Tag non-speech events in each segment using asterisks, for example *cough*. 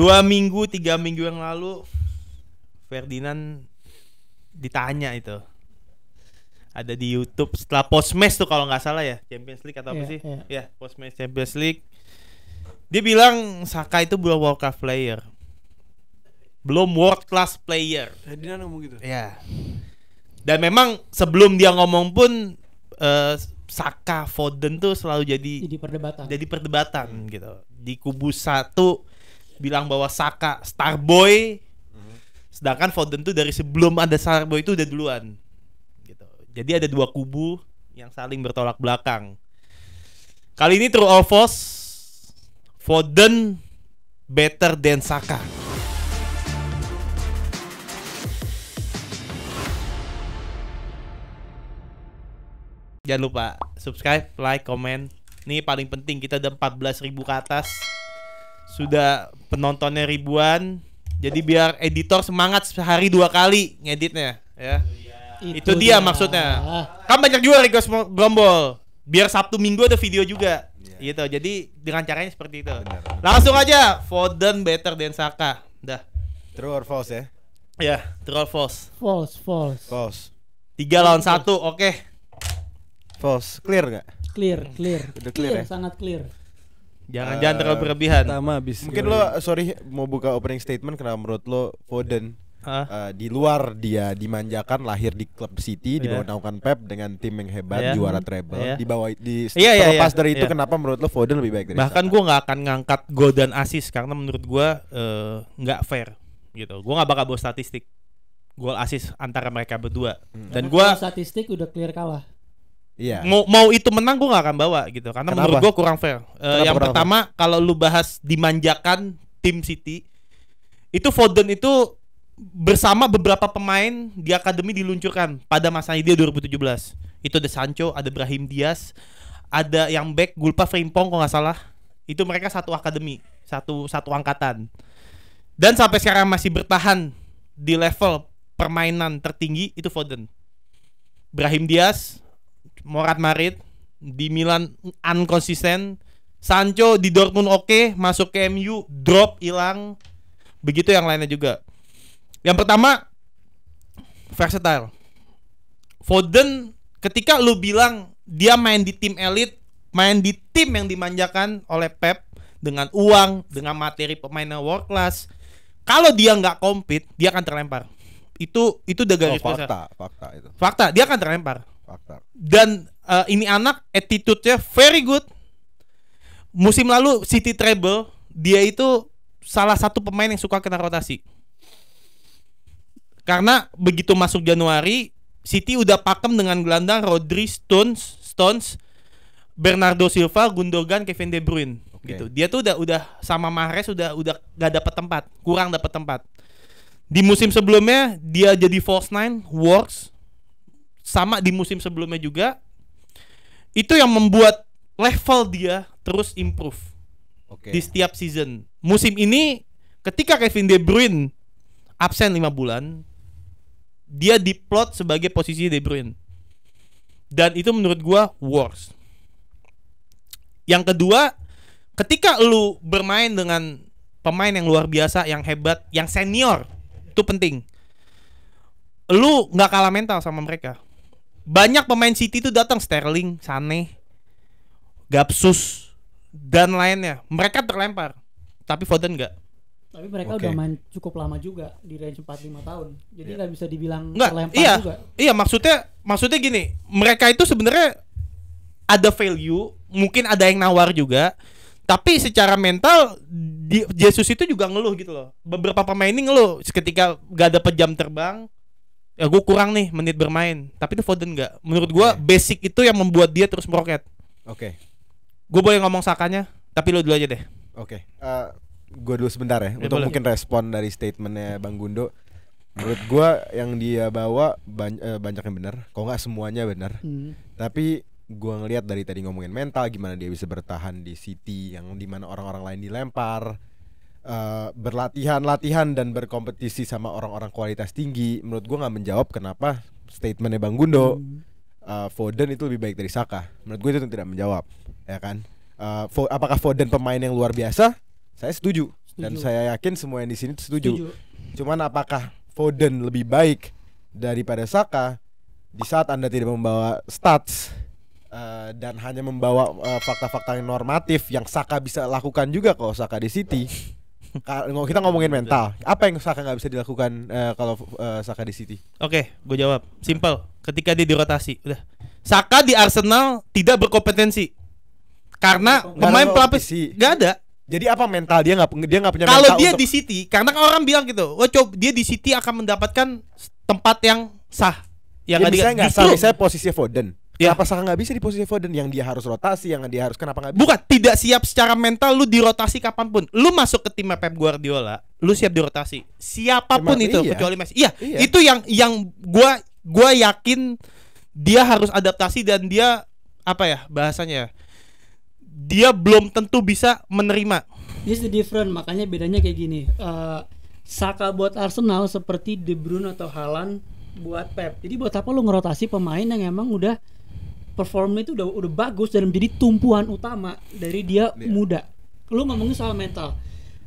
dua minggu tiga minggu yang lalu Ferdinand ditanya itu ada di YouTube setelah post match tuh kalau nggak salah ya Champions League atau apa yeah, sih ya yeah, post match Champions League dia bilang Saka itu belum world Cup player belum world class player Ferdinand ngomong gitu ya dan memang sebelum dia ngomong pun uh, Saka Foden tuh selalu jadi jadi perdebatan jadi perdebatan gitu di kubu satu bilang bahwa Saka Starboy hmm. sedangkan Foden tuh dari sebelum ada Starboy itu udah duluan gitu. Jadi ada dua kubu yang saling bertolak belakang. Kali ini True or False Foden better than Saka. Jangan lupa subscribe, like, komen. Ini paling penting kita ada 14.000 ke atas sudah penontonnya ribuan. Jadi biar editor semangat sehari dua kali ngeditnya, ya. Itu, itu dia, dia maksudnya. Ah. Kan banyak juga request gombol. Biar Sabtu Minggu ada video juga. Yeah. Gitu. Jadi dengan caranya seperti itu. Bener. Langsung aja Foden better than Saka. Dah. True or false ya? Ya, yeah, true or false. False, false. False. Tiga lawan satu, oke. Okay. False. Clear gak Clear, clear. Udah clear, clear ya? sangat clear. Jangan uh, jangan terlalu eh, berlebihan. Pertama habis Mungkin lo sorry mau buka opening statement karena menurut lo Foden huh? uh, eh, di luar dia dimanjakan lahir di klub City yeah. di bawah naungan Pep dengan tim yang hebat yeah. juara treble yeah. di bawah di yeah, yeah, terlepas yeah, dari yeah. itu yeah. kenapa menurut lo Foden lebih baik dari Bahkan gue nggak akan ngangkat gol dan assist karena menurut gue eh, nggak uh, fair gitu. Gue nggak bakal bawa statistik gol assist antara mereka berdua. Hmm. Dan gue statistik udah clear kalah. Iya. Mau, mau itu menang gue gak akan bawa gitu karena Kenapa? menurut gue kurang fair. Uh, yang kurang pertama kalau lu bahas dimanjakan tim City itu Foden itu bersama beberapa pemain di akademi diluncurkan pada masa dia 2017. Itu ada Sancho, ada Brahim Diaz, ada yang back Gulpa Frimpong kalau nggak salah. Itu mereka satu akademi, satu satu angkatan. Dan sampai sekarang masih bertahan di level permainan tertinggi itu Foden. Brahim Diaz Morat Marit di Milan unkonsisten. Sancho di Dortmund oke, okay, masuk ke MU drop hilang. Begitu yang lainnya juga. Yang pertama versatile. Foden ketika lu bilang dia main di tim elit, main di tim yang dimanjakan oleh Pep dengan uang, dengan materi pemainnya world class. Kalau dia nggak kompet, dia akan terlempar. Itu itu udah oh, garis oh, fakta, fakta itu. Fakta, dia akan terlempar. Fakta. Dan uh, ini anak attitude-nya very good. Musim lalu City treble, dia itu salah satu pemain yang suka kena rotasi. Karena begitu masuk Januari, City udah pakem dengan gelandang Rodri, Stones, Stones, Bernardo Silva, Gundogan, Kevin De Bruyne okay. gitu. Dia tuh udah udah sama Mahrez udah udah gak dapat tempat, kurang dapat tempat. Di musim sebelumnya dia jadi false nine, works, sama di musim sebelumnya juga itu yang membuat level dia terus improve okay. di setiap season musim ini ketika Kevin De Bruyne absen lima bulan dia diplot sebagai posisi De Bruyne dan itu menurut gua worse yang kedua ketika lu bermain dengan pemain yang luar biasa yang hebat yang senior itu penting lu nggak kalah mental sama mereka banyak pemain City itu datang Sterling, Sane, Gapsus dan lainnya. Mereka terlempar. Tapi Foden enggak. Tapi mereka okay. udah main cukup lama juga di range 4 5 tahun. Jadi iya. nggak yeah. bisa dibilang Nggak, terlempar iya, juga. Iya, maksudnya maksudnya gini, mereka itu sebenarnya ada value, mungkin ada yang nawar juga. Tapi secara mental di, Jesus itu juga ngeluh gitu loh. Beberapa pemain ini ngeluh ketika gak ada jam terbang, ya gue kurang nih menit bermain tapi itu Foden nggak menurut gue okay. basic itu yang membuat dia terus meroket oke okay. gue boleh ngomong sakanya tapi lo dulu aja deh oke okay. uh, eh, gue dulu sebentar ya, ya untuk boleh. mungkin respon dari statementnya bang Gundo menurut gue yang dia bawa ban uh, banyak yang benar kok nggak semuanya benar hmm. tapi gue ngelihat dari tadi ngomongin mental gimana dia bisa bertahan di City yang dimana orang-orang lain dilempar uh, berlatihan latihan dan berkompetisi sama orang-orang kualitas tinggi menurut gue nggak menjawab kenapa statementnya bang Gundo hmm. uh, Foden itu lebih baik dari Saka menurut gue itu tidak menjawab ya kan uh, Fo apakah Foden pemain yang luar biasa saya setuju, setuju. dan saya yakin semua yang di sini setuju. setuju cuman apakah Foden lebih baik daripada Saka di saat anda tidak membawa stats uh, dan hanya membawa fakta-fakta uh, yang normatif yang Saka bisa lakukan juga kalau Saka di City kita ngomongin iya, mental, apa yang Saka nggak bisa dilakukan uh, kalau uh, Saka di City? Oke, okay, gue jawab. Simple. Ketika dia dirotasi, udah. Saka di Arsenal tidak berkompetensi karena pemain pelapis nggak ada. Jadi apa mental dia nggak dia nggak punya Kalau dia untuk... di City, karena orang bilang gitu, wah oh, coba dia di City akan mendapatkan tempat yang sah. Yang ya, misalnya nggak sah, misalnya posisi Foden. Ya. apa Saka nggak bisa di posisi Foden yang dia harus rotasi, yang dia harus kenapa nggak bisa? Bukan, tidak siap secara mental lu dirotasi kapanpun. Lu masuk ke timnya Pep Guardiola, lu siap dirotasi. Siapapun Memang, itu iya. kecuali Messi. Iya, iya, itu yang yang gua gua yakin dia harus adaptasi dan dia apa ya bahasanya? Ya? Dia belum tentu bisa menerima. This is different, makanya bedanya kayak gini. Uh, Saka buat Arsenal seperti De Bruyne atau Haaland buat Pep. Jadi buat apa lu ngerotasi pemain yang emang udah performnya itu udah udah bagus dan menjadi tumpuan utama dari dia yeah. muda. Lu ngomongin soal mental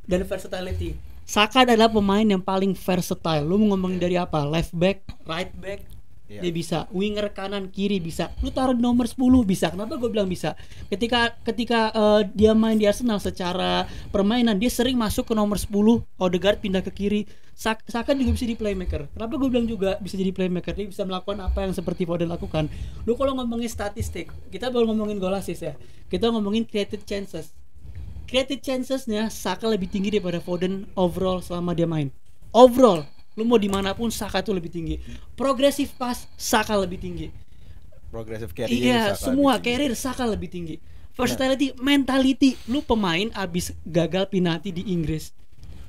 dan versatility. Saka adalah pemain yang paling versatile. Lu mau ngomongin iya. dari apa? Left back, right back, yeah. dia bisa winger kanan kiri bisa lu taruh nomor 10 bisa kenapa gue bilang bisa ketika ketika uh, dia main di Arsenal secara permainan dia sering masuk ke nomor 10 Odegaard pindah ke kiri Saka juga bisa di playmaker kenapa gue bilang juga bisa jadi playmaker dia bisa melakukan apa yang seperti Foden lakukan lu kalau ngomongin statistik kita baru ngomongin gol assist ya kita ngomongin created chances created chancesnya Saka lebih tinggi daripada Foden overall selama dia main overall lu mau dimanapun Saka tuh lebih tinggi progresif pas Saka lebih tinggi progresif carrier iya Saka semua carrier Saka lebih tinggi versatility nah. mentality lu pemain abis gagal penalti di Inggris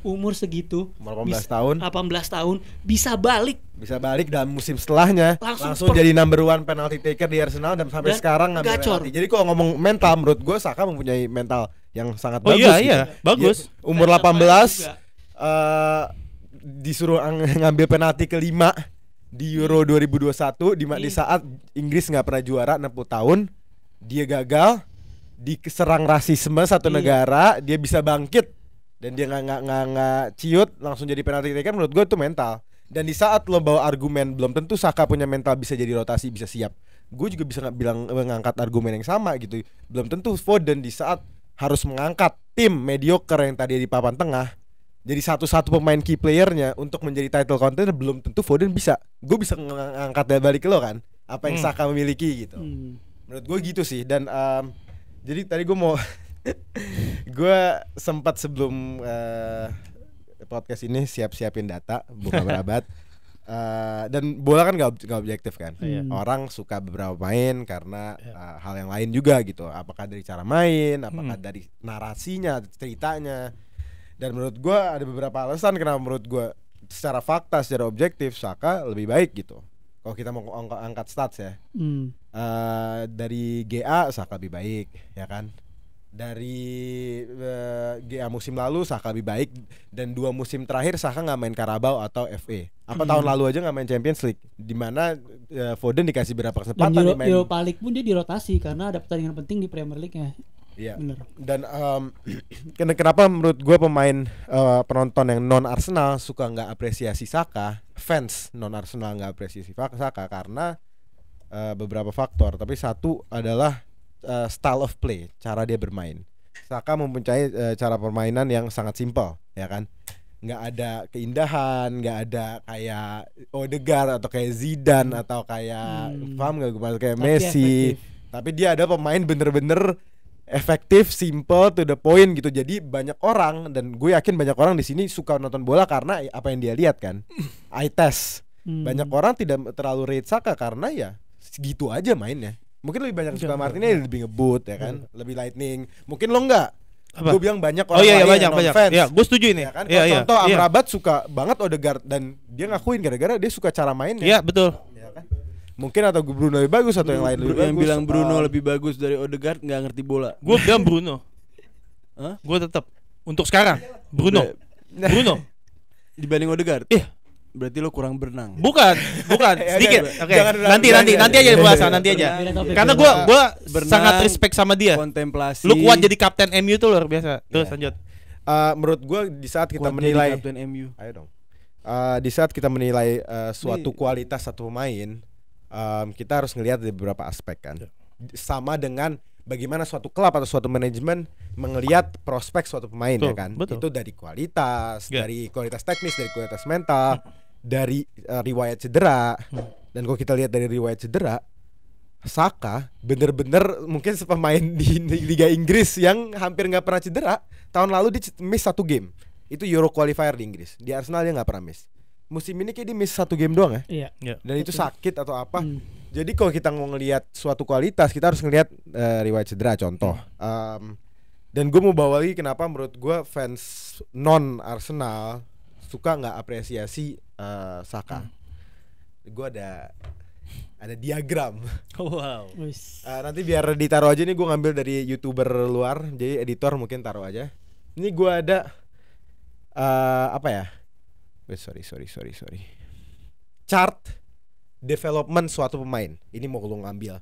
umur segitu 18 bisa, tahun 18 tahun bisa balik bisa balik dan musim setelahnya langsung, langsung jadi number one penalty taker di Arsenal dan sampai dan sekarang ngambil gacor. penalty Jadi kalau ngomong mental menurut gue Saka mempunyai mental yang sangat oh, bagus. iya gitu. iya, iya. bagus. Ya, umur 18 eh disuruh ng ngambil penalti kelima di Euro 2021 hmm. di, di hmm. saat Inggris nggak pernah juara 60 tahun dia gagal diserang rasisme satu Iyi. Hmm. negara dia bisa bangkit dan dia nggak nggak nggak nggak ciut langsung jadi penalti taker kan menurut gue itu mental dan di saat lo bawa argumen belum tentu Saka punya mental bisa jadi rotasi bisa siap gue juga bisa nggak bilang mengangkat argumen yang sama gitu belum tentu Foden di saat harus mengangkat tim mediocre yang tadi di papan tengah jadi satu-satu pemain key playernya untuk menjadi title contender belum tentu Foden bisa. Gue bisa ngangkat dari balik lo kan, apa yang hmm. Saka memiliki gitu. Hmm. Menurut gue gitu sih. Dan um, jadi tadi gue mau, *laughs* gue sempat sebelum uh, podcast ini siap-siapin data buka *laughs* berabad uh, dan bola kan gak, gak objektif kan iya. hmm. orang suka beberapa main karena uh, hal yang lain juga gitu apakah dari cara main apakah hmm. dari narasinya ceritanya dan menurut gue ada beberapa alasan kenapa menurut gue secara fakta, secara objektif Saka lebih baik gitu. Kalau kita mau angkat, stats ya, hmm. uh, dari GA Saka lebih baik, ya kan? Dari uh, eh, GA musim lalu Saka lebih baik dan dua musim terakhir Saka nggak main Karabau atau FA. Apa hmm. tahun lalu aja nggak main Champions League, dimana uh, eh, Foden dikasih berapa kesempatan dan Euro, main. Europa League pun dia dirotasi karena ada pertandingan penting di Premier league ya. Iya. Dan um, *clears throat* kenapa menurut gue pemain uh, penonton yang non Arsenal suka nggak apresiasi Saka, fans non Arsenal nggak apresiasi Saka karena uh, beberapa faktor. Tapi satu adalah uh, style of play, cara dia bermain. Saka mempunyai uh, cara permainan yang sangat simpel, ya kan? Nggak ada keindahan, nggak ada kayak Odegaard atau kayak Zidane hmm. atau kayak hmm. paham nggak gue kayak Messi. Efektif. Tapi dia ada pemain bener-bener efektif, simple, to the point gitu. Jadi banyak orang dan gue yakin banyak orang di sini suka nonton bola karena apa yang dia lihat kan. I *laughs* test. Hmm. Banyak orang tidak terlalu rate Saka karena ya segitu aja mainnya. Mungkin lebih banyak suka Martinez lebih ngebut ya kan, hmm. lebih lightning. Mungkin lo enggak Gue bilang banyak oh, orang oh, iya, iya, banyak, yang banyak. Fans. Iya, gue setuju ini. Ya kan? iya, iya, contoh iya. Amrabat suka banget Odegaard dan dia ngakuin gara-gara dia suka cara mainnya. Iya, betul. Ya kan? mungkin atau Bruno lebih bagus atau yang lain lebih bagus. Yang bilang Bruno ah. lebih bagus dari Odegaard nggak ngerti bola. Gue bilang Bruno. Hah? Gue tetap untuk sekarang Bruno. *laughs* Bruno dibanding Odegaard. Iya. Berarti lo kurang berenang. Bukan, bukan, *laughs* ya, sedikit. Ya, Oke. Nanti nanti nanti aja ya, nanti aja. Karena gue gua sangat respect sama dia. Kontemplasi. Lu kuat jadi kapten MU tuh luar biasa. Terus iya. lanjut. Uh, menurut gue ah, di saat kita menilai kapten MU. Ayo dong. Uh, di saat kita menilai uh, suatu kualitas satu pemain, um, kita harus ngelihat di beberapa aspek kan. Yeah. Sama dengan bagaimana suatu klub atau suatu manajemen melihat prospek suatu pemain ya betul, ya kan. Betul. Itu dari kualitas, yeah. dari kualitas teknis, dari kualitas mental, hmm. dari uh, riwayat cedera. Hmm. Dan kalau kita lihat dari riwayat cedera, Saka bener-bener mungkin pemain di Liga Inggris yang hampir nggak pernah cedera. Tahun lalu dia miss satu game. Itu Euro qualifier di Inggris. Di Arsenal dia nggak pernah miss musim ini kayak dia miss satu game doang ya. Iya. iya. Dan itu sakit atau apa. Hmm. Jadi kalau kita mau ngelihat suatu kualitas, kita harus ngelihat uh, riwayat cedera contoh. Um, dan gue mau bawa lagi kenapa menurut gue fans non Arsenal suka nggak apresiasi uh, Saka. Hmm. Gue ada ada diagram. *laughs* Wow. uh, nanti biar ditaruh aja nih gue ngambil dari youtuber luar, jadi editor mungkin taruh aja. Ini gue ada uh, apa ya? Wait, eh, sorry, sorry, sorry, sorry. Chart development suatu pemain. Ini mau lo ngambil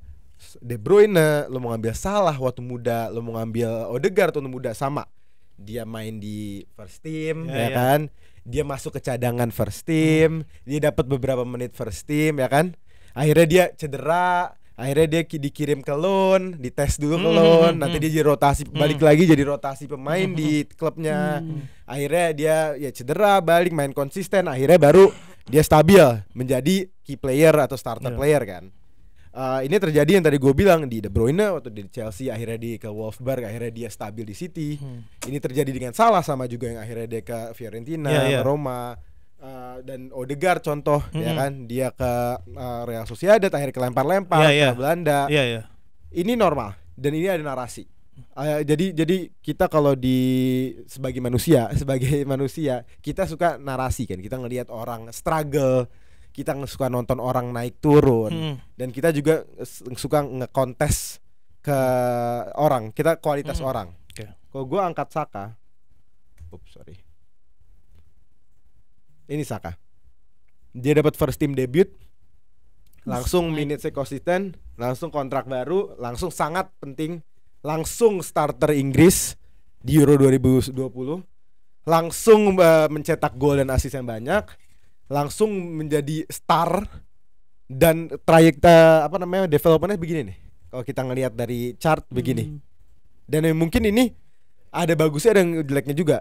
De Bruyne, lo mau ngambil Salah waktu muda, lo mau ngambil Odegaard waktu muda sama. Dia main di first team, yeah, ya yeah. Ya. kan? Dia masuk ke cadangan first team, hmm. dia dapat beberapa menit first team, ya kan? Akhirnya dia cedera, akhirnya dia dikirim ke loan, dites dulu ke hmm, loan, hmm, nanti hmm. dia jadi rotasi balik lagi jadi rotasi pemain di klubnya. Akhirnya dia ya cedera, balik main konsisten, akhirnya baru dia stabil menjadi key player atau starter yeah. player kan. Uh, ini terjadi yang tadi gue bilang di De Bruyne atau di Chelsea akhirnya di ke Wolfsburg akhirnya dia stabil di City. Hmm. Ini terjadi dengan Salah sama juga yang akhirnya dia ke Fiorentina, yeah, iya, iya. yeah. Roma uh, dan Odegaard contoh mm -hmm. ya kan dia ke uh, Real Sociedad akhirnya kelempar-lempar yeah, yeah. ke Belanda. Yeah, yeah. Ini normal dan ini ada narasi. Uh, jadi jadi kita kalau di sebagai manusia *laughs* sebagai manusia kita suka narasi kan kita ngelihat orang struggle kita suka nonton orang naik turun mm. dan kita juga suka ngekontes ke orang kita kualitas mm. orang okay. kalau gue angkat Saka Oops, sorry ini Saka. Dia dapat first team debut, langsung minutes konsisten, langsung kontrak baru, langsung sangat penting, langsung starter Inggris di Euro 2020, langsung uh, mencetak gol dan assist yang banyak, langsung menjadi star dan trayek apa namanya developmentnya begini nih. Kalau kita ngelihat dari chart begini. Hmm. Dan mungkin ini ada bagusnya ada jeleknya juga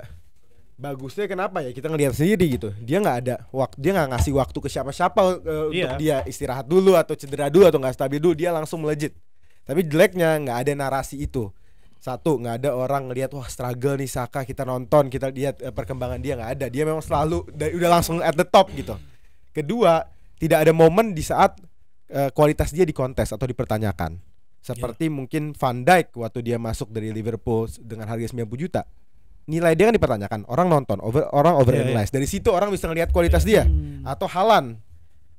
bagusnya kenapa ya kita ngelihat sendiri gitu dia nggak ada waktu dia nggak ngasih waktu ke siapa-siapa uh, eh, yeah. untuk dia istirahat dulu atau cedera dulu atau nggak stabil dulu dia langsung melejit tapi jeleknya nggak ada narasi itu satu nggak ada orang ngelihat wah struggle nih Saka kita nonton kita lihat uh, perkembangan dia nggak ada dia memang selalu dari, udah langsung at the top gitu kedua tidak ada momen di saat uh, kualitas dia dikontes atau dipertanyakan seperti yeah. mungkin Van Dijk waktu dia masuk dari Liverpool dengan harga 90 juta nilai dia kan dipertanyakan orang nonton over orang over yeah, yeah. dari situ orang bisa ngelihat kualitas yeah. dia hmm. atau halan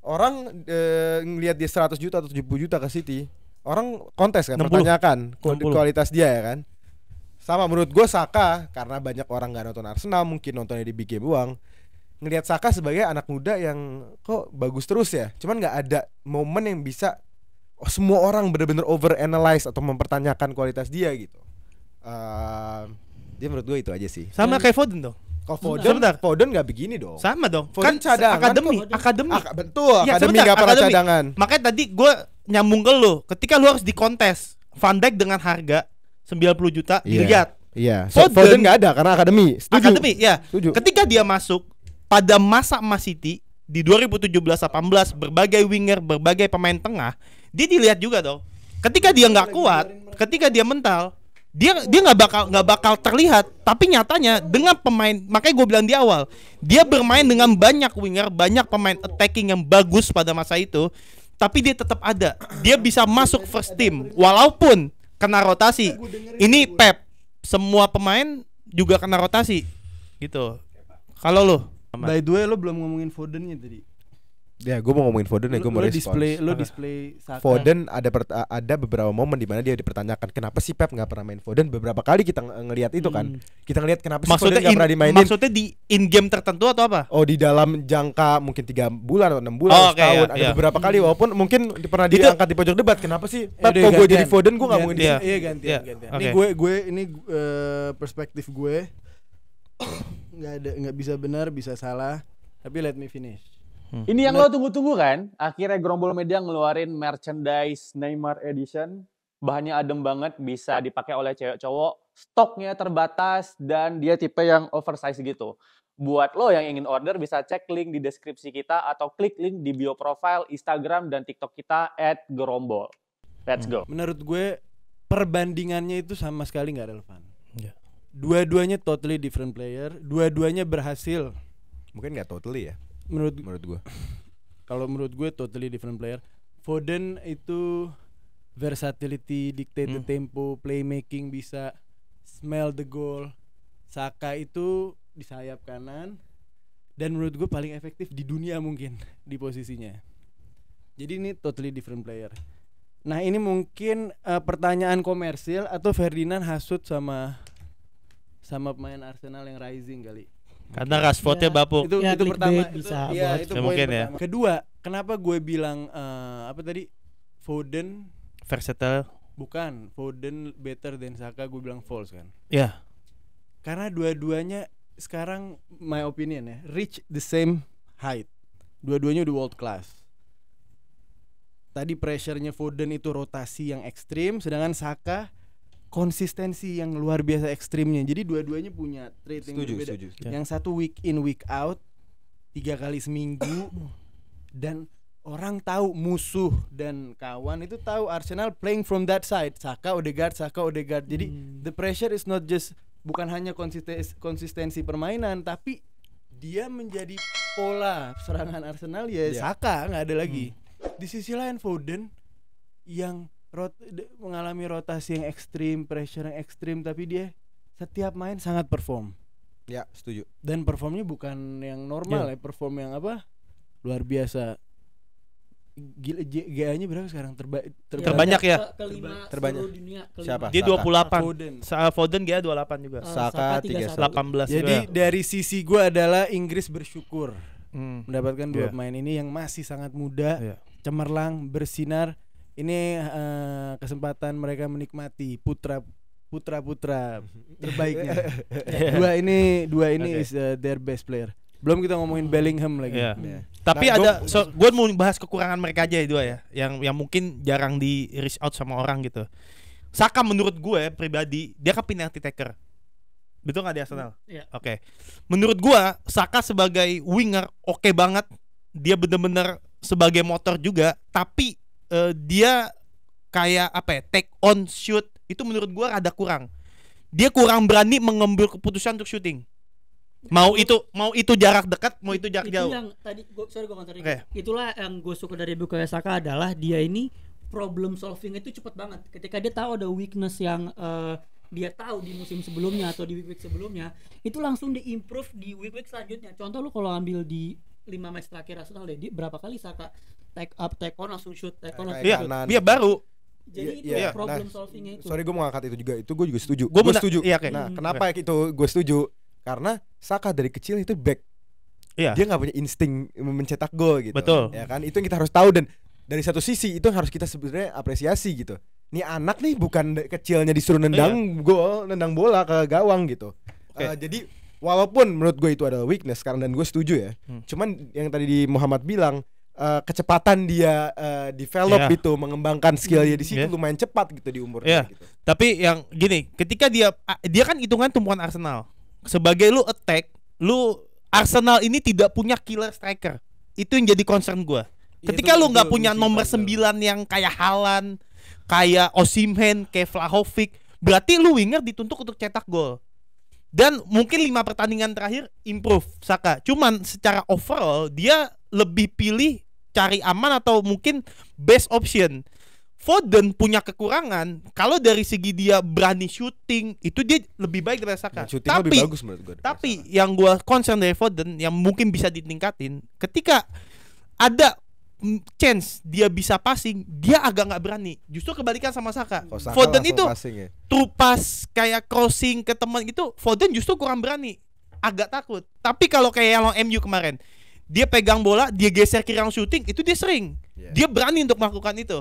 orang e, ngelihat dia 100 juta atau 70 juta ke City orang kontes kan pertanyakan kualitas dia ya kan sama menurut gue Saka karena banyak orang nggak nonton Arsenal mungkin nontonnya di Big Game Uang ngelihat Saka sebagai anak muda yang kok bagus terus ya cuman nggak ada momen yang bisa oh, semua orang bener-bener over analyze atau mempertanyakan kualitas dia gitu uh, jadi menurut gue itu aja sih. Sama hmm. kayak Foden dong. Kok Foden? Sebentar. Foden gak begini dong. Sama dong. Foden kan cadangan. Akademi. Akademi. Ak betul. Ya, akademi gak pernah cadangan. Makanya tadi gue nyambung ke lu. Ketika lu harus dikontes, Van Dijk dengan harga 90 juta yeah. dilihat. Iya. Yeah. So, Foden, Foden gak ada karena akademi. Setuju. Akademi, ya. Setuju. Ketika dia masuk pada masa Mas City di 2017-18 berbagai winger, berbagai pemain tengah, dia dilihat juga dong. Ketika dia gak kuat, ketika dia mental, dia dia nggak bakal nggak bakal terlihat tapi nyatanya dengan pemain makanya gue bilang di awal dia bermain dengan banyak winger banyak pemain attacking yang bagus pada masa itu tapi dia tetap ada dia bisa masuk first team walaupun kena rotasi ini Pep semua pemain juga kena rotasi gitu kalau lo by the way lo belum ngomongin Fodennya tadi Ya, gue mau ngomongin Foden ya, gue mau lo display, lo ah. display Saka. Foden ada ada beberapa momen di mana dia dipertanyakan kenapa sih Pep nggak pernah main Foden. Beberapa kali kita ng ngelihat itu kan. Hmm. Kita ngelihat kenapa maksudnya sih Foden nggak pernah dimainin. Maksudnya di in game tertentu atau apa? Oh, di dalam jangka mungkin tiga bulan atau enam bulan oh, okay, setahun. ya, ada ya. beberapa kali hmm. walaupun mungkin pernah itu. diangkat di pojok debat kenapa sih eh, Pep kok gue jadi Foden gue nggak mau dia. Iya gantian, iya. gantian. Ini gue gue ini eh, perspektif gue *coughs* nggak ada nggak bisa benar bisa salah tapi let me finish Hmm. Ini yang lo tunggu-tunggu kan? Akhirnya Gerombol Media ngeluarin merchandise Neymar Edition. Bahannya adem banget, bisa dipakai oleh cewek cowok. Stoknya terbatas dan dia tipe yang oversize gitu. Buat lo yang ingin order bisa cek link di deskripsi kita atau klik link di bio profile Instagram dan TikTok kita at Gerombol. Let's go. Hmm. Menurut gue perbandingannya itu sama sekali nggak relevan. Iya. Dua-duanya totally different player, dua-duanya berhasil. Mungkin nggak totally ya menurut menurut gue *coughs* kalau menurut gue totally different player Foden itu versatility dictate hmm. the tempo playmaking bisa smell the goal Saka itu di sayap kanan dan menurut gue paling efektif di dunia mungkin *laughs* di posisinya jadi ini totally different player nah ini mungkin uh, pertanyaan komersil atau Ferdinand hasut sama sama pemain Arsenal yang rising kali karena rasvotnya ya, bapuk. Itu, ya, itu pertama itu, bisa ya, itu ya, mungkin ya. pertama. ya. Kedua, kenapa gue bilang uh, apa tadi Foden versatile? Bukan, Foden better than Saka gue bilang false kan. Iya, Karena dua-duanya sekarang my opinion ya, reach the same height. Dua-duanya udah world class. Tadi pressure-nya Foden itu rotasi yang ekstrim, sedangkan Saka konsistensi yang luar biasa ekstrimnya. Jadi dua-duanya punya trait yang berbeda. Setuju. Ya. Yang satu week in week out tiga kali seminggu dan orang tahu musuh dan kawan itu tahu Arsenal playing from that side. Saka Odegaard, Saka Odegaard. Jadi hmm. the pressure is not just bukan hanya konsistensi, konsistensi permainan tapi dia menjadi pola serangan Arsenal ya yeah. Saka nggak ada lagi. Hmm. Di sisi lain Foden yang rot mengalami rotasi yang ekstrim, pressure yang ekstrim, tapi dia setiap main sangat perform. Ya, setuju. Dan performnya bukan yang normal ya, ya perform yang apa? Luar biasa. Gila, GA-nya berapa sekarang? Terba terbanyak, terbanyak ya? Kelima terbanyak. dunia. Kelima. Siapa? Dia 28. Foden. Sa Foden GA 28 juga. Uh, Saka, Saka 18. Jadi dari sisi gue adalah Inggris bersyukur hmm. mendapatkan dua yeah. pemain ini yang masih sangat muda, yeah. cemerlang, bersinar ini uh, kesempatan mereka menikmati putra putra putra *laughs* terbaiknya. *laughs* Dua ini dua ini okay. is uh, their best player. Belum kita ngomongin hmm. Bellingham lagi. Yeah. Yeah. Tapi nah, ada so, gue mau bahas kekurangan mereka aja ya dua ya, yang yang mungkin jarang di reach out sama orang gitu. Saka menurut gue ya, pribadi dia kan penalty taker. Betul nggak di Arsenal? Yeah. Oke. Okay. Menurut gue Saka sebagai winger oke okay banget. Dia bener-bener sebagai motor juga, tapi uh, dia kayak apa ya take on shoot itu menurut gua rada kurang dia kurang berani mengambil keputusan untuk syuting mau itu mau itu jarak dekat mau itu jarak itu jauh yang tadi gua, sorry gue kontor okay. itulah yang gue suka dari Buka Saka adalah dia ini problem solving itu cepet banget ketika dia tahu ada weakness yang uh, dia tahu di musim sebelumnya atau di week week sebelumnya itu langsung diimprove di week week selanjutnya contoh lu kalau ambil di lima match terakhir Arsenal deh, berapa kali Saka take up take on langsung shoot take on langsung iya iya baru jadi yeah, itu yeah. problem nah, solvingnya itu sorry gue mau ngangkat itu juga itu gue juga setuju gue setuju iya, okay. nah hmm, kenapa okay. Iya. itu gue setuju karena Saka dari kecil itu back Iya. Dia nggak punya insting mencetak gol gitu. Betul. Ya kan itu yang kita harus tahu dan dari satu sisi itu harus kita sebenarnya apresiasi gitu. ini anak nih bukan kecilnya disuruh iya. nendang iya. gol, nendang bola ke gawang gitu. Okay. Uh, eh, jadi walaupun menurut gue itu adalah weakness sekarang dan gue setuju ya. Hmm. Cuman yang tadi di Muhammad bilang Eh, kecepatan dia uh, develop yeah. gitu, mengembangkan skillnya di situ yeah. lumayan cepat gitu di umurnya. Yeah. Gitu. Tapi yang gini, ketika dia dia kan hitungan tumpuan Arsenal. Sebagai lu attack, lu Arsenal ini tidak punya killer striker. Itu yang jadi concern gue. Ketika lu nggak punya nomor sembilan yang kayak Halan, kayak Osimhen, kayak Vlahovic, berarti lu winger dituntut untuk cetak gol dan mungkin lima pertandingan terakhir improve Saka. Cuman secara overall dia lebih pilih cari aman atau mungkin best option. Foden punya kekurangan kalau dari segi dia berani shooting itu dia lebih baik dari Saka. Nah, tapi lebih bagus menurut gue. Tapi yang gue concern dari Foden yang mungkin bisa ditingkatin ketika ada mm, chance dia bisa passing, dia agak nggak berani. Justru kebalikan sama Saka. Oh, Saka Foden itu passing, ya? trupas kayak crossing ke teman itu Foden justru kurang berani, agak takut. Tapi kalau kayak yang MU kemarin, dia pegang bola dia geser ke yang shooting itu dia sering yeah. dia berani untuk melakukan itu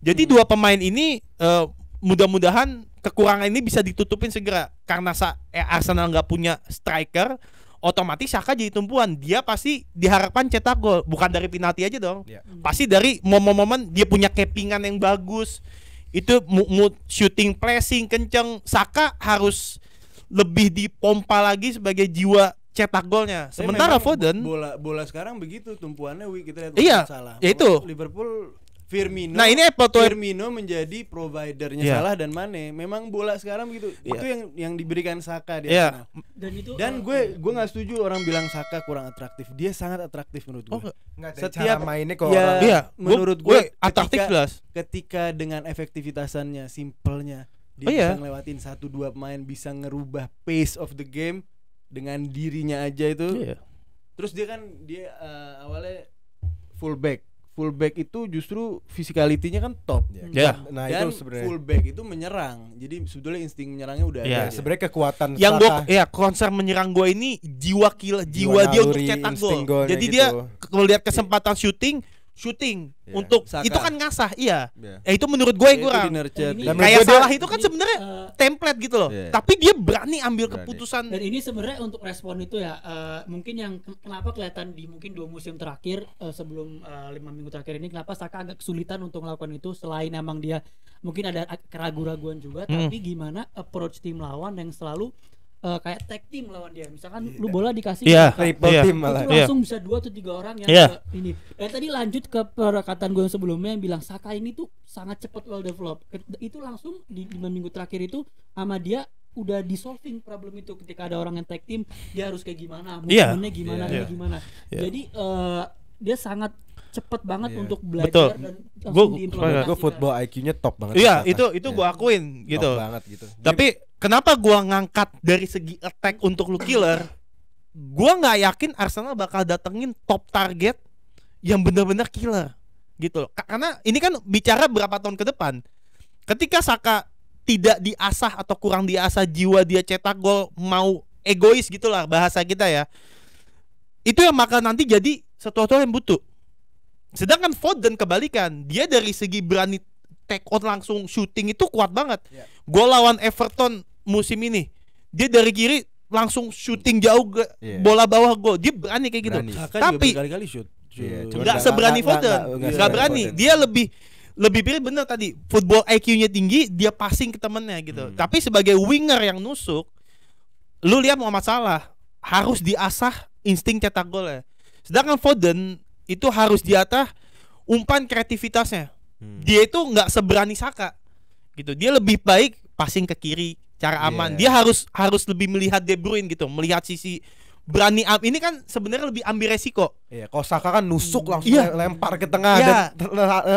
jadi hmm. dua pemain ini uh, mudah-mudahan kekurangan ini bisa ditutupin segera karena sa eh, Arsenal nggak punya striker otomatis Saka jadi tumpuan dia pasti diharapkan cetak gol bukan dari penalti aja dong yeah. pasti dari momen-momen dia punya kepingan yang bagus itu mood shooting pressing kenceng Saka harus lebih dipompa lagi sebagai jiwa cetak golnya. Sementara Foden bola bola sekarang begitu tumpuannya Wi kita lihat iya, salah. Iya. itu. Liverpool Firmino. Nah, ini Apple to Firmino menjadi providernya yeah. Salah dan Mane. Memang bola sekarang begitu. Yeah. Itu yang yang diberikan Saka dia. Iya. Yeah. Dan itu Dan eh, gue gue nggak setuju orang bilang Saka kurang atraktif. Dia sangat atraktif menurut oh, gue. Oh, Setiap cara mainnya kok ya, iya. menurut gue, gue atraktif jelas. Ketika dengan efektivitasannya, simpelnya dia oh, iya. bisa yeah. ngelewatin satu dua pemain bisa ngerubah pace of the game dengan dirinya aja itu. Iya. Terus dia kan dia uh, awalnya fullback. Fullback itu justru physicality-nya kan top ya. Yeah. Kan? Nah, Dan itu sebenarnya fullback itu menyerang. Jadi sebetulnya insting menyerangnya udah yeah. ada. Ya. Sebenarnya kekuatan Yang gue ya konser menyerang gue ini jiwa kill, jiwa, jiwa dia untuk cetak gol. Jadi gitu. dia melihat kesempatan yeah. syuting shooting yeah. untuk Misalkan. itu kan ngasah iya yeah. eh, ya, itu menurut gue yang kurang dan kayak salah itu kan sebenarnya uh, template gitu loh yeah. tapi dia berani ambil berani. keputusan dan ini sebenarnya untuk respon itu ya uh, mungkin yang kenapa kelihatan di mungkin dua musim terakhir uh, sebelum uh, lima minggu terakhir ini kenapa Saka agak kesulitan untuk melakukan itu selain emang dia mungkin ada keraguan-raguan juga hmm. tapi gimana approach tim lawan yang selalu uh, kayak tag team lawan dia. Misalkan yeah. lu bola dikasih yeah. ke triple yeah. team malah. Itu iya. langsung yeah. bisa dua atau tiga orang yang yeah. Iya. ini. Dan tadi lanjut ke perkataan gue yang sebelumnya yang bilang Saka ini tuh sangat cepat well develop. Itu langsung di lima minggu terakhir itu sama dia udah di solving problem itu ketika ada orang yang tag team dia harus kayak gimana, iya. movementnya yeah. gimana, yeah. gimana. Yeah. Jadi uh, dia sangat cepet banget yeah. untuk belajar Betul. dan gue gue football IQ-nya top banget. Iya itu itu yeah. gue akuin gitu. Top banget gitu. Tapi kenapa gue ngangkat dari segi attack untuk lu killer? gue nggak yakin Arsenal bakal datengin top target yang benar-benar killer gitu loh. Karena ini kan bicara berapa tahun ke depan. Ketika Saka tidak diasah atau kurang diasah jiwa dia cetak gol mau egois gitulah bahasa kita ya. Itu yang maka nanti jadi satu-satu yang butuh Sedangkan Foden kebalikan, dia dari segi berani take on langsung shooting itu kuat banget. Yeah. Gue lawan Everton musim ini, dia dari kiri langsung shooting jauh yeah. bola bawah gue Dia berani kayak gitu. Berani. Tapi kali-kali shoot. Yeah, nggak seberani Foden, gak berani. Foden. Dia lebih lebih pilih bener tadi football IQ-nya tinggi, dia passing ke temennya gitu. Hmm. Tapi sebagai winger yang nusuk, lu lihat mau masalah harus diasah insting cetak golnya. Sedangkan Foden itu harus di atas umpan kreativitasnya. Hmm. Dia itu nggak seberani Saka. Gitu. Dia lebih baik passing ke kiri cara iya. aman. Yeah. Dia harus harus lebih melihat De Bruyne gitu, melihat sisi berani am ini kan sebenarnya lebih ambil resiko. Iya, kalau Saka kan nusuk hmm. langsung yeah. lempar ke tengah yeah. dan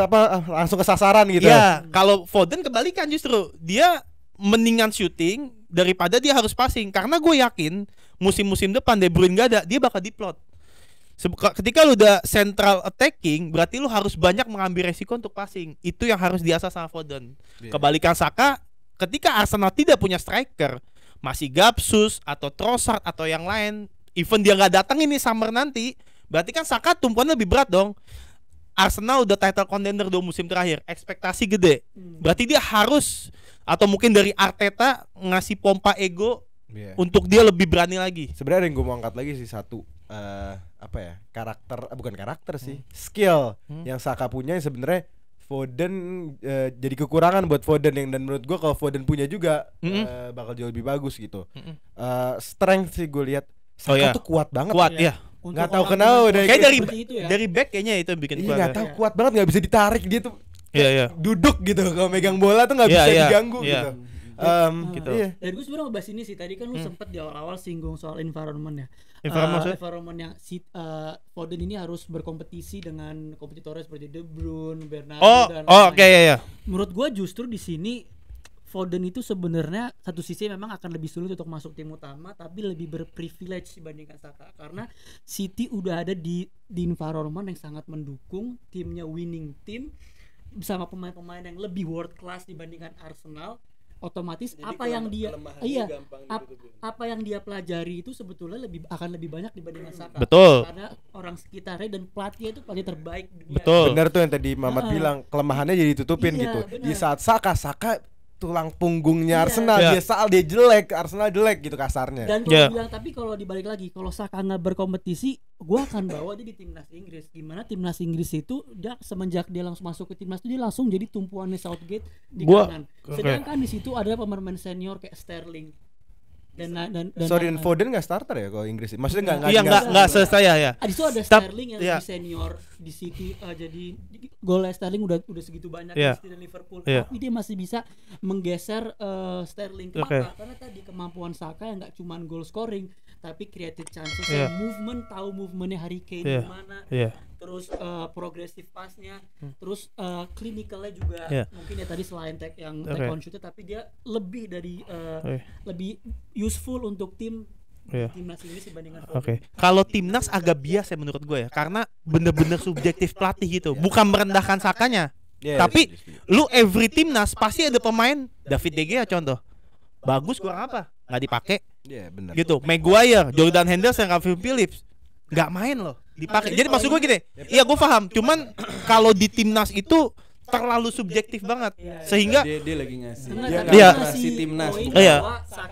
apa langsung ke sasaran gitu. Iya, yeah. kalau Foden kebalikan justru. Dia mendingan syuting daripada dia harus passing karena gue yakin musim-musim depan De Bruyne gak ada, dia bakal diplot ketika lu udah central attacking berarti lu harus banyak mengambil resiko untuk passing itu yang harus diasah sama Foden yeah. kebalikan Saka ketika Arsenal tidak punya striker masih Gapsus atau Trossard atau yang lain even dia nggak datang ini summer nanti berarti kan Saka tumpuannya lebih berat dong Arsenal udah title contender dua musim terakhir ekspektasi gede hmm. berarti dia harus atau mungkin dari Arteta ngasih pompa ego yeah. untuk dia lebih berani lagi sebenarnya yang gue mau angkat lagi sih satu uh, apa ya karakter eh, bukan karakter sih hmm. skill hmm. yang Saka punya yang sebenarnya Foden uh, jadi kekurangan buat Foden yang dan menurut gue kalau Foden punya juga mm -hmm. uh, bakal jauh lebih bagus gitu. Mm -hmm. uh, strength sih gue lihat Saka oh, iya. tuh kuat banget. Kuat ya. Nggak tahu kenal dari kayak dari ya. dari back kayaknya itu yang bikin iya, kuat. Nggak ya. tahu kuat banget nggak bisa ditarik dia tuh. Yeah, yeah. Duduk gitu kalau megang bola tuh nggak iya, bisa yeah. diganggu yeah. gitu. Um, nah, gitu. Iya. Dan gue sebenarnya ngebahas ini sih tadi kan lu hmm. sempet di awal-awal singgung soal environment ya. Environment, uh, environment yang si, uh, Foden ini harus berkompetisi dengan kompetitornya seperti De Bruyne, Bernardo oh, dan Oh, oke okay, ya ya. Menurut gua justru di sini Foden itu sebenarnya satu sisi memang akan lebih sulit untuk masuk tim utama tapi lebih berprivilege dibandingkan Saka karena City udah ada di di environment yang sangat mendukung timnya winning team bersama pemain-pemain yang lebih world class dibandingkan Arsenal otomatis Jadi apa yang dia iya ap, gitu, apa yang dia pelajari itu sebetulnya lebih akan lebih banyak masa Saka hmm. betul karena orang sekitarnya dan pelatih itu pelatih terbaik betul benar tuh yang tadi Mamat bilang kelemahannya jadi tutupin iya, gitu bener. di saat Saka Saka tulang punggungnya yeah. Arsenal yeah. dia soal dia jelek Arsenal jelek gitu kasarnya dan kalau ya. yeah. bilang tapi kalau dibalik lagi kalau Saka nggak berkompetisi gue akan bawa dia di timnas Inggris gimana timnas Inggris itu dia semenjak dia langsung masuk ke timnas itu dia langsung jadi tumpuannya Southgate di gua, kanan sedangkan okay. di situ ada pemain senior kayak Sterling dan, dan, dan sorry dan Foden nggak starter ya kalau Inggris maksudnya nggak iya nggak nggak selesai ya ya ada Sterling yang yeah. Iya. di senior di City uh, jadi gol Sterling udah udah segitu banyak yeah. di Liverpool yeah. tapi dia masih bisa menggeser uh, Sterling kenapa okay. karena tadi kemampuan Saka yang nggak cuma goal scoring tapi creative chances yeah. movement tahu movementnya Harry Kane yeah. mana. yeah terus uh, progresif pasnya hmm. terus uh, eh, klinikalnya juga yeah. mungkin ya tadi selain tag yang okay. on shootnya tapi dia lebih dari uh, eh, okay. lebih useful untuk tim yeah. timnas sih dibandingkan Oke. Okay. Kalau timnas agak bias ya menurut gue ya, karena bener-bener subjektif pelatih gitu, bukan merendahkan sakanya. Yeah, iya, tapi yeah. Iya. lu every timnas pasti ada pemain David De Gea contoh. Bagus kurang apa? Nggak dipakai. yeah, iya, Gitu. Maguire, Jordan Henderson, Calvin Phillips nggak main loh dipakai. Ah, Jadi maksud gue gini, iya gue paham. Cuman *clears throat* kalau di timnas itu terlalu subjektif iya, banget iya, iya. sehingga dia, dia lagi ngasih dia, kan? dia ngasih timnas oh, iya oke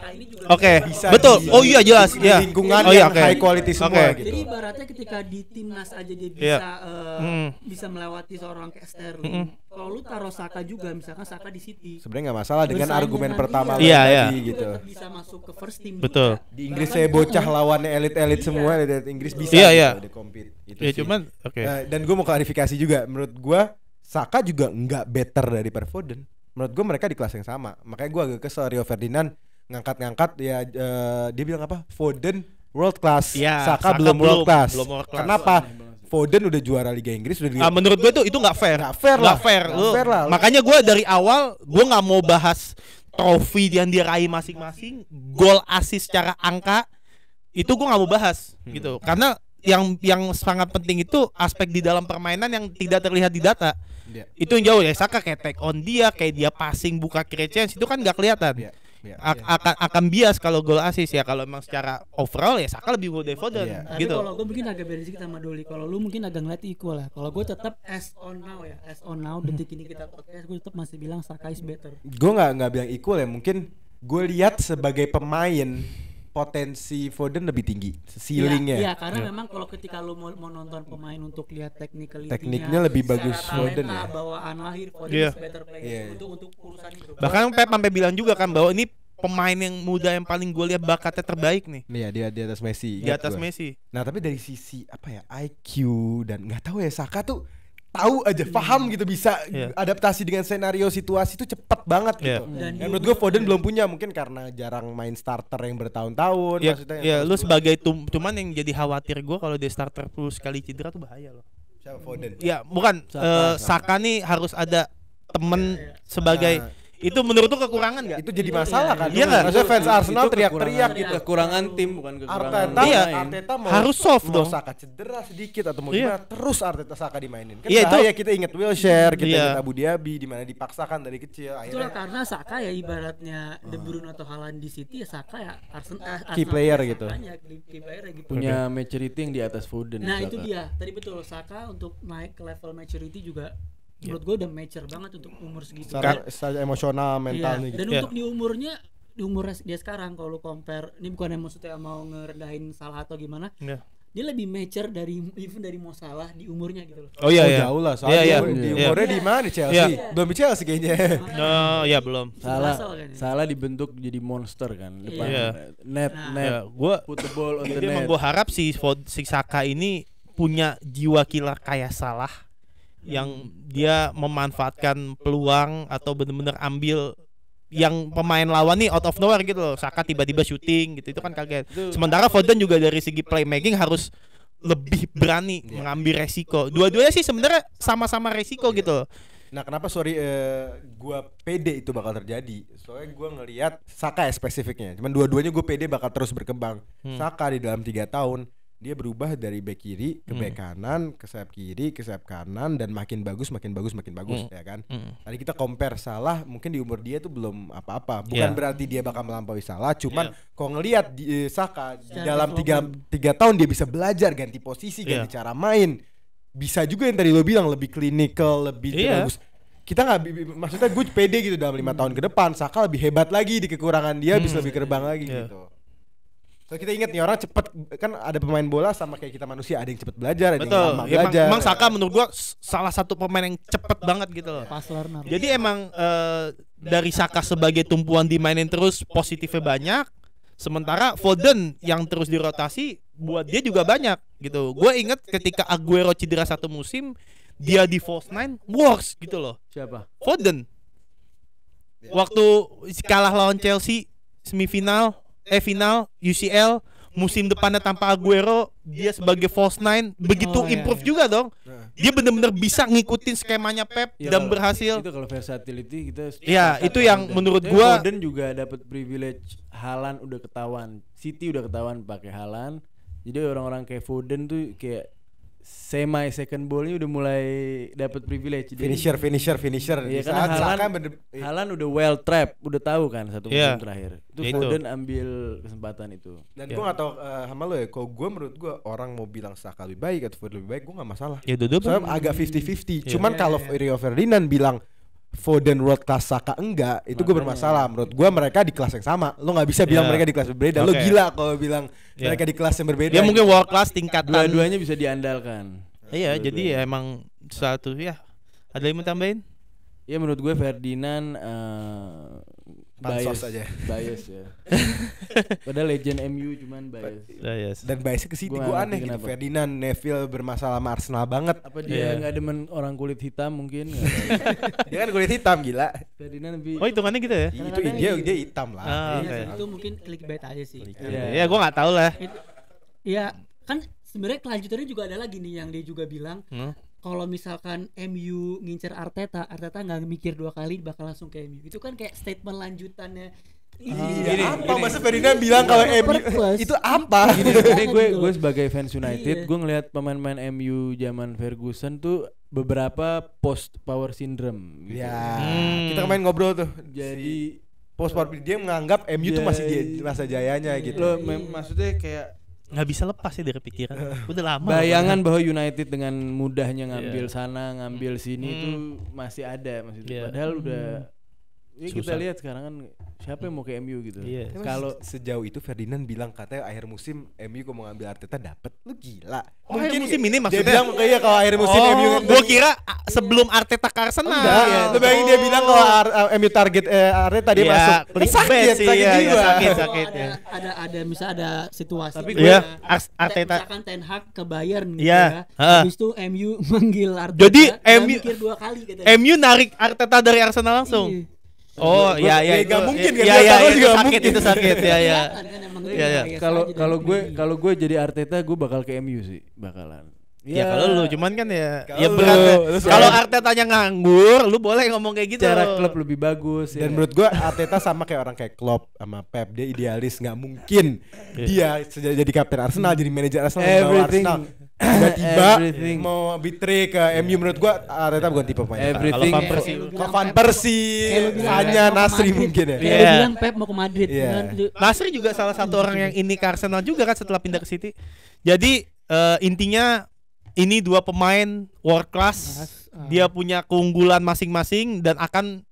okay. betul bisa. oh iya jelas ya lingkungan oh, iya, okay. high quality semua okay. gitu jadi ibaratnya ketika di timnas aja dia bisa yeah. uh, mm. bisa melewati seorang kayak Sterling mm kalau lu taruh Saka juga misalkan Saka di City sebenarnya nggak masalah dengan Bersanya argumen pertama iya, iya. gitu bisa masuk ke first team betul juga. di Inggris saya bocah lawannya elit-elit iya. semua elit Inggris bisa iya gitu iya itu ya cuman oke okay. Nah, dan gue mau klarifikasi juga menurut gue Saka juga nggak better dari per Foden. Menurut gue mereka di kelas yang sama. Makanya gue agak kesel Rio Ferdinand ngangkat-ngangkat ya uh, dia bilang apa? Foden world class. Ya, Saka, Saka belum, world class. Belum world class. Kenapa? Foden udah juara Liga Inggris udah. di. Uh, menurut gue itu itu nggak fair. Nggak fair, fair, lah. fair. fair lah. Makanya gue dari awal gue nggak mau bahas trofi yang diraih masing-masing, gol asis secara angka itu gue nggak mau bahas hmm. gitu. Karena yang yang sangat penting itu aspek di dalam permainan yang tidak terlihat di data. Yeah. Itu yang jauh ya. Saka kayak take on dia, kayak dia passing buka kiri chance itu kan nggak kelihatan. Yeah. Yeah. Iya. akan akan bias kalau gol asis ya kalau emang secara overall ya Saka lebih unggul dari Foden yeah. gitu. kalau gue mungkin agak berisik sama Doli. Kalau lu mungkin agak ngeliat equal lah. Kalau gue tetap as on now ya, as on now detik ini kita podcast gue tetap masih bilang Saka is better. Gue nggak nggak bilang equal ya mungkin gue lihat sebagai pemain potensi Foden lebih tinggi ceilingnya. Iya, ya, karena ya. memang kalau ketika lu mau, mau nonton pemain untuk lihat technical tekniknya lebih bagus Foden ya. Bawaan lahir Foden yeah. better player yeah. untuk untuk urusan itu. Bahkan Pep sampai bilang juga kan bahwa ini pemain yang muda yang paling gue lihat bakatnya terbaik nih. Iya dia di atas Messi. Di atas gua. Messi. Nah tapi dari sisi apa ya IQ dan nggak tahu ya Saka tuh tahu aja iya. paham gitu bisa yeah. adaptasi dengan senario situasi itu cepet banget yeah. gitu. Dan, ya, menurut gue Foden yeah. belum punya mungkin karena jarang main starter yang bertahun-tahun. Iya, yeah, iya, yeah, lu sebagai tum cuman yang jadi khawatir gue kalau dia starter plus sekali cedera tuh bahaya loh. Siapa Foden? Iya bukan Saka, uh, Saka nih harus ada temen yeah, yeah. sebagai nah itu menurut tuh kekurangan nggak? Itu jadi masalah iya, kan? Iya. iya nggak? Maksudnya fans Arsenal teriak-teriak gitu. Kekurangan tim bukan kekurangan. Arteta, iya. Arteta harus soft dong. Saka cedera sedikit atau mau iya. gimana? Terus Arteta Saka dimainin. Kan iya, itu ya kita inget Wilshere, kita inget Abu Dhabi, di mana dipaksakan dari kecil. Itulah karena Saka ya ibaratnya De Bruyne atau Haaland di City ya Saka ya eh, Arsenal. Key player gitu. Ya, key player gitu. Punya maturity yang di atas Foden. Nah itu dia. Tadi betul Saka untuk naik ke level maturity juga Iya. menurut gue udah mature banget untuk umur segitu secara, iya. secara emosional mentalnya yeah. dan gitu. untuk yeah. di umurnya di umur dia sekarang kalau lu compare ini bukan yang maksudnya mau ngerendahin salah atau gimana yeah. dia lebih mature dari even dari mau salah di umurnya gitu loh oh iya oh, iya jauh lah iya, soalnya yeah, yeah. di umurnya yeah. di mana Chelsea yeah. belum di Chelsea kayaknya *laughs* no ya belum salah kan ya? salah dibentuk jadi monster kan depan yeah. net nah. net yeah. gua put the ball on the net emang gua harap si si Saka ini punya jiwa killer kayak salah yang dia memanfaatkan peluang atau benar-benar ambil yang pemain lawan nih out of nowhere gitu loh. Saka tiba-tiba syuting gitu itu kan kaget. Sementara Foden juga dari segi playmaking harus lebih berani iya. mengambil resiko. Dua-duanya sih sebenarnya sama-sama resiko gitu loh. Nah kenapa sorry uh, eh, gue pede itu bakal terjadi Soalnya gue ngelihat Saka ya spesifiknya Cuman dua-duanya gue pede bakal terus berkembang hmm. Saka di dalam tiga tahun dia berubah dari back kiri ke hmm. back kanan ke sayap kiri ke sayap kanan dan makin bagus makin bagus makin bagus mm. ya kan mm. tadi kita compare salah mungkin di umur dia tuh belum apa-apa ya. bukan yeah. berarti dia bakal melampaui salah cuman yeah. kalau ngelihat di eh, Saka di dalam tiga tiga tahun dia bisa belajar ganti posisi ya. ganti yeah. cara main bisa juga yang tadi lo bilang lebih klinikal lebih yeah. bagus kita nggak maksudnya gue pede gitu dalam lima hmm. tahun ke depan Saka lebih hebat lagi di kekurangan dia hmm. bisa lebih kerbang lagi yeah. gitu So kita ingat nih orang cepet kan ada pemain bola sama kayak kita manusia ada yang cepet belajar ada Betul. yang lama iya, belajar. Emang, Saka menurut gua salah satu pemain yang cepet banget gitu loh. Pas learner. Jadi emang uh, dari Saka sebagai tumpuan dimainin terus positifnya banyak. Sementara Foden yang terus dirotasi buat dia juga banyak gitu. gua inget ketika Aguero cedera satu musim dia di false nine works gitu loh. Siapa? Foden. Waktu kalah lawan Chelsea semifinal eh final UCL musim depannya tanpa Aguero dia sebagai false nine begitu oh, iya, improve iya, iya. juga dong nah. dia benar-benar bisa ngikutin skemanya Pep ya, dan kalau, berhasil itu kalau versatility kita ya itu yang dan. menurut gua Foden juga dapat privilege Halan udah ketahuan City udah ketahuan pakai Halan jadi orang-orang kayak Foden tuh kayak semi second ball ini udah mulai dapat privilege finisher Jadi, finisher finisher ya, kan saat Halan, Halan udah well trap udah tahu kan satu yeah. terakhir itu ya Foden itu. ambil kesempatan itu dan yeah. gue gak tau uh, eh, sama lo ya kalau gue menurut gue orang mau bilang Saka lebih baik atau Foden lebih baik gue gak masalah ya itu, Dodo agak 50-50 yeah. cuman yeah, kalau yeah. Iya. Rio Ferdinand bilang Foden world class Saka enggak itu gue bermasalah menurut gue mereka di kelas yang sama lo nggak bisa iya. bilang mereka di kelas berbeda okay. lo gila kalau bilang yeah. mereka di kelas yang berbeda ya mungkin world class tingkat dua-duanya bisa diandalkan iya Dua jadi ya, emang satu ya ada yang mau tambahin ya menurut gue Ferdinand uh, bias, aja bias ya *laughs* padahal legend MU cuman bias bias dan biasnya ke situ gue aneh gitu Ferdinand Neville bermasalah sama Arsenal banget apa dia iya. nggak gak demen orang kulit hitam mungkin *laughs* dia kan kulit hitam gila Ferdinand lebih oh hitungannya gitu ya itu dia dia hitam lah oh, ah, iya, okay. itu mungkin clickbait aja sih ya, yeah, gue nggak tahu lah Iya kan sebenarnya kelanjutannya juga ada lagi nih yang dia juga bilang hmm? kalau misalkan MU ngincer Arteta, Arteta nggak mikir dua kali bakal langsung ke MU. Itu kan kayak statement lanjutannya ah, Iya, ini, apa masa Ferdinand bilang iya, kalau MU itu apa? Ini gue gue sebagai fans United, iya. gue ngelihat pemain-pemain MU zaman Ferguson tuh beberapa post power syndrome. Gitu. Ya, hmm. kita kemarin ngobrol tuh. Jadi post power dia menganggap MU yeah, tuh masih dia masa jayanya iya. gitu. Loh, maksudnya kayak nggak bisa lepas sih dari pikiran. *laughs* Udah lama. Bayangan bahwa United dengan mudahnya ngambil yeah. sana, ngambil sini hmm. tuh masih ada, masih. Yeah. Padahal hmm. udah Ya kita lihat sekarang kan siapa yang mau ke MU gitu. Iya. Kalau sejauh itu Ferdinand bilang katanya akhir musim MU kok mau ngambil Arteta dapat. Lu gila. Oh, Mungkin akhir musim ini maksudnya. Dia bilang kayak kalau akhir musim oh, MU kan gua kira sebelum Arteta ke Arsenal. Enggak. Ya. Lu dia bilang kalau Ar eh, MU target eh, Arteta dia ya, masuk. Eh, sakit, sakit, sakit, iya, ya, juga. sakit, sakit. Ya. Ada ada bisa ada situasi. Tapi gua ya. Arteta akan Ten Hag ke Bayern gitu iya, ya. Habis itu MU *laughs* manggil Arteta. Jadi MU mikir dua kali MU narik Arteta dari Arsenal langsung. Iya. Oh iya iya ya, itu gak mungkin kan. Iya ya, iya itu sakit itu sakit ya ya. Iya iya. Kan, kan iya, gitu iya. Ya, kalau kalau gue kalau gue jadi Arteta gue bakal ke MU sih bakalan. Ya, ya kalau lu cuman kan ya kalo ya berat. Kalau Arteta-nya nganggur, lu boleh ngomong kayak gitu. Cara klub lebih bagus Dan ya. menurut gua Arteta sama kayak orang kayak Klopp sama Pep, dia idealis nggak mungkin. Iya. dia jadi kapten Arsenal, hmm. jadi manajer Arsenal, Everything. Arsenal tiba-tiba mau betray ke MU iya. menurut gua Arteta ah, bukan tipe pemain. Everything. Kalau Van iya. Persie, kalau hanya Nasri mungkin ya. Iya. bilang Pep mau ke Madrid. Iya. Nasri juga salah satu orang yang ini ke Arsenal juga kan setelah pindah ke City. Jadi uh, intinya ini dua pemain world class, ah. dia punya keunggulan masing-masing dan akan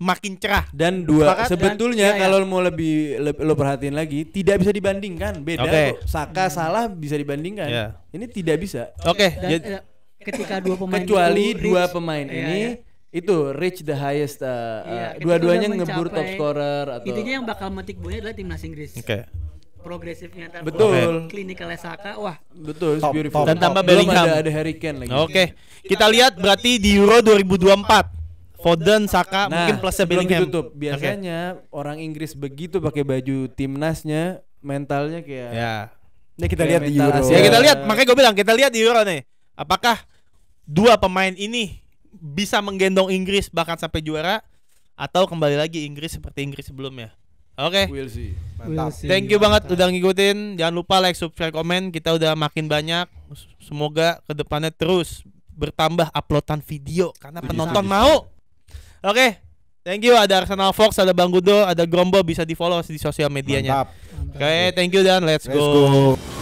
makin cerah. Dan dua Sepakat? sebetulnya dan, ya, ya. kalau mau lebih le, lo perhatiin lagi tidak bisa dibandingkan. Beda okay. Saka hmm. salah bisa dibandingkan. Yeah. Ini tidak bisa. Oke. Okay. Ya- okay. Eh, ketika dua pemain kecuali itu, dua pemain iya, ini yeah. itu reach the highest uh, iya, uh, dua-duanya ngebur top scorer atau itunya yang bakal metik bola adalah timnas Inggris. Oke. Okay progresifnya tanpa betul klinikalnya Saka wah betul top, Top, dan tambah Bellingham ada, ada Harry Kane lagi oke okay. kita lihat berarti di Euro 2024 Foden, Saka, nah, mungkin plusnya Bellingham. Ditutup. Biasanya okay. orang Inggris begitu pakai baju timnasnya, mentalnya kayak. Ya. Ini kita lihat di Euro. Ya kita lihat, makanya gue bilang kita lihat di Euro nih. Apakah dua pemain ini bisa menggendong Inggris bahkan sampai juara atau kembali lagi Inggris seperti Inggris sebelumnya? Oke. Okay. We'll see. Mantap. We'll Thank you Mantap. banget udah ngikutin. Jangan lupa like, subscribe, komen. Kita udah makin banyak. Semoga kedepannya terus bertambah uploadan video karena penonton mau. Oke. Okay. Thank you ada Arsenal Fox, ada Bang Gudo, ada Grombo bisa di-follow di sosial medianya. Oke, okay, thank you dan let's, let's go. go.